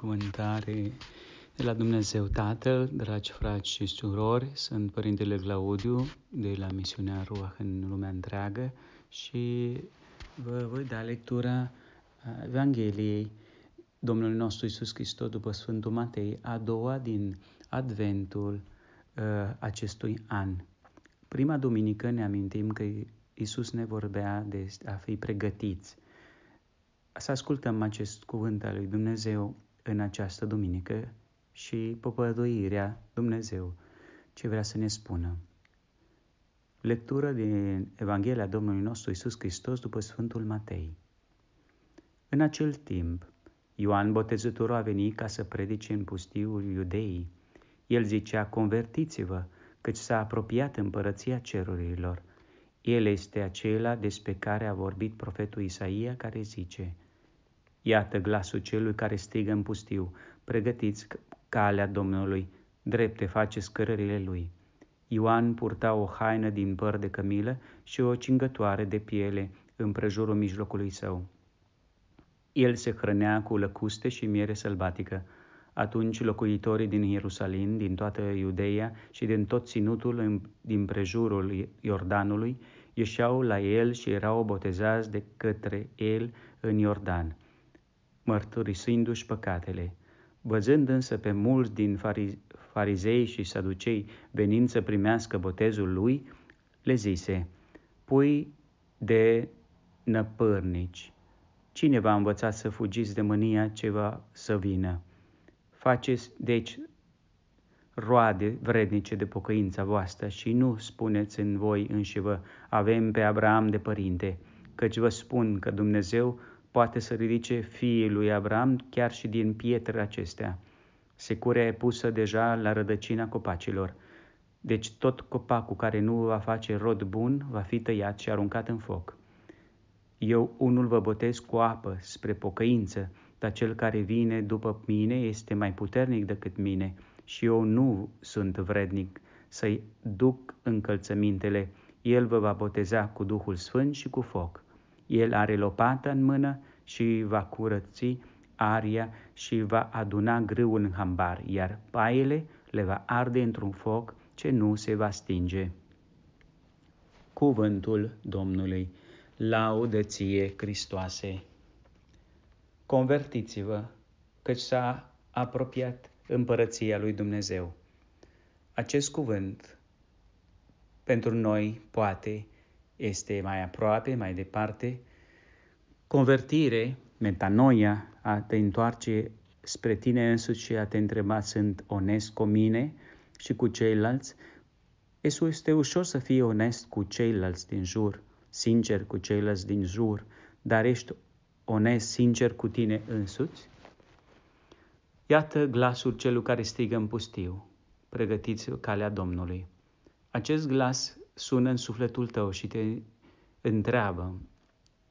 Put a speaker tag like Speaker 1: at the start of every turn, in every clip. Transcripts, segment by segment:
Speaker 1: binecuvântare de la Dumnezeu Tatăl, dragi frați și surori, sunt Părintele Claudiu de la misiunea Ruah în lumea întreagă și vă voi da lectura Evangheliei Domnului nostru Isus Hristos după Sfântul Matei, a doua din Adventul uh, acestui an. Prima duminică ne amintim că Isus ne vorbea de a fi pregătiți. Să ascultăm acest cuvânt al lui Dumnezeu în această duminică și păpăduirea Dumnezeu ce vrea să ne spună. Lectură din Evanghelia Domnului nostru Isus Hristos după Sfântul Matei. În acel timp, Ioan Botezătorul a venit ca să predice în pustiul iudeii. El zicea, convertiți-vă, căci s-a apropiat împărăția cerurilor. El este acela despre care a vorbit profetul Isaia, care zice, Iată glasul celui care strigă în pustiu, pregătiți calea Domnului, drepte face scărările lui. Ioan purta o haină din păr de cămilă și o cingătoare de piele în prejurul mijlocului său. El se hrănea cu lăcuste și miere sălbatică. Atunci locuitorii din Ierusalim, din toată Iudeia și din tot ținutul din prejurul Iordanului ieșeau la el și erau botezați de către el în Iordan mărturisindu-și păcatele. Văzând însă pe mulți din farizei și saducei venind să primească botezul lui, le zise, Pui de năpârnici, cine va învăța să fugiți de mânia ce va să vină? Faceți, deci, roade vrednice de pocăința voastră și nu spuneți în voi înși vă, avem pe Abraham de părinte, căci vă spun că Dumnezeu poate să ridice fiii lui Avram chiar și din pietre acestea. Securea e pusă deja la rădăcina copacilor. Deci tot copacul care nu va face rod bun va fi tăiat și aruncat în foc. Eu unul vă botez cu apă spre pocăință, dar cel care vine după mine este mai puternic decât mine și eu nu sunt vrednic să-i duc încălțămintele. El vă va boteza cu Duhul Sfânt și cu foc. El are lopata în mână și va curăți aria și va aduna grâul în hambar, iar paiele le va arde într-un foc ce nu se va stinge. Cuvântul Domnului, laudă ție, Hristoase! Convertiți-vă, căci s-a apropiat împărăția lui Dumnezeu. Acest cuvânt pentru noi poate este mai aproape, mai departe. Convertire, metanoia, a te întoarce spre tine însuți și a te întreba sunt onest cu mine și cu ceilalți. Este ușor să fii onest cu ceilalți din jur, sincer cu ceilalți din jur, dar ești onest, sincer cu tine însuți? Iată glasul celui care strigă în pustiu, pregătiți calea Domnului. Acest glas sună în sufletul tău și te întreabă,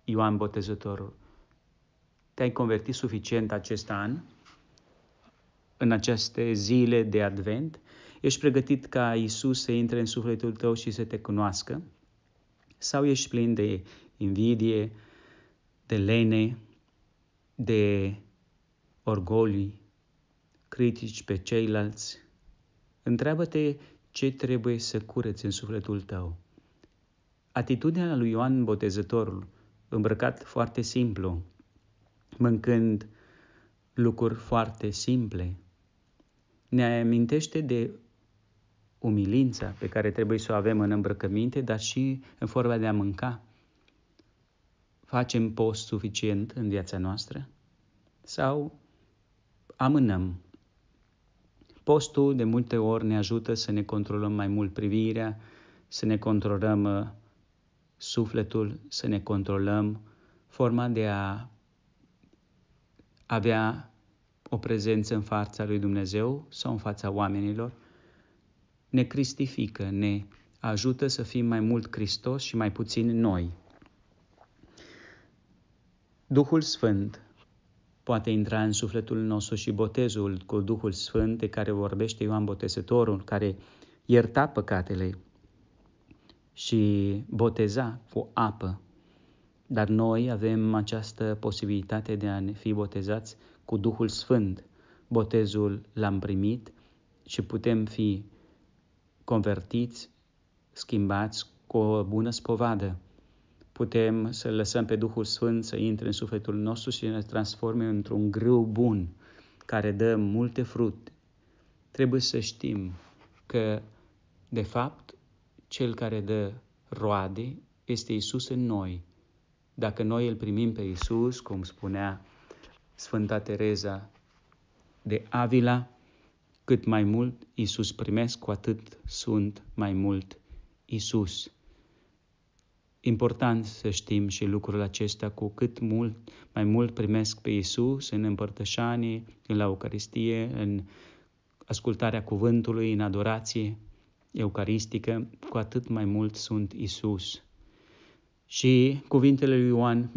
Speaker 1: Ioan Botezătorul, te-ai convertit suficient acest an, în aceste zile de advent? Ești pregătit ca Isus să intre în sufletul tău și să te cunoască? Sau ești plin de invidie, de lene, de orgolii, critici pe ceilalți? Întreabă-te ce trebuie să cureți în sufletul tău. Atitudinea lui Ioan Botezătorul, îmbrăcat foarte simplu, mâncând lucruri foarte simple, ne amintește de umilința pe care trebuie să o avem în îmbrăcăminte, dar și în forma de a mânca. Facem post suficient în viața noastră? Sau amânăm Postul de multe ori ne ajută să ne controlăm mai mult privirea, să ne controlăm uh, sufletul, să ne controlăm forma de a avea o prezență în fața lui Dumnezeu sau în fața oamenilor, ne cristifică, ne ajută să fim mai mult Hristos și mai puțin noi. Duhul Sfânt poate intra în sufletul nostru și botezul cu Duhul Sfânt de care vorbește Ioan Botezătorul, care ierta păcatele și boteza cu apă. Dar noi avem această posibilitate de a ne fi botezați cu Duhul Sfânt. Botezul l-am primit și putem fi convertiți, schimbați cu o bună spovadă putem să lăsăm pe Duhul Sfânt să intre în sufletul nostru și să ne transforme într-un grâu bun care dă multe fructe. Trebuie să știm că, de fapt, cel care dă roade este Isus în noi. Dacă noi îl primim pe Isus, cum spunea Sfânta Tereza de Avila, cât mai mult Isus primesc, cu atât sunt mai mult Isus important să știm și lucrul acesta cu cât mult, mai mult primesc pe Isus în împărtășanie, în la Eucaristie, în ascultarea cuvântului, în adorație eucaristică, cu atât mai mult sunt Isus. Și cuvintele lui Ioan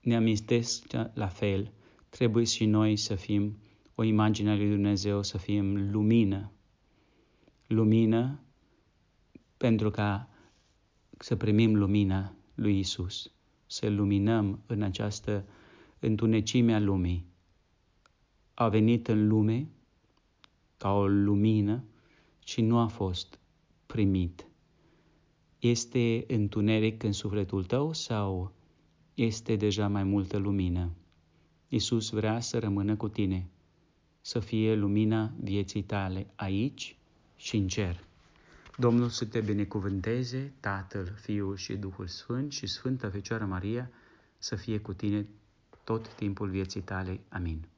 Speaker 1: ne amintesc la fel. Trebuie și noi să fim o imagine a lui Dumnezeu, să fim lumină lumină pentru ca să primim lumina lui Isus, să luminăm în această întunecime a lumii. A venit în lume ca o lumină și nu a fost primit. Este întuneric în sufletul tău sau este deja mai multă lumină? Isus vrea să rămână cu tine, să fie lumina vieții tale aici și în cer. Domnul să te binecuvânteze, Tatăl, Fiul și Duhul Sfânt și Sfânta Fecioară Maria să fie cu tine tot timpul vieții tale. Amin.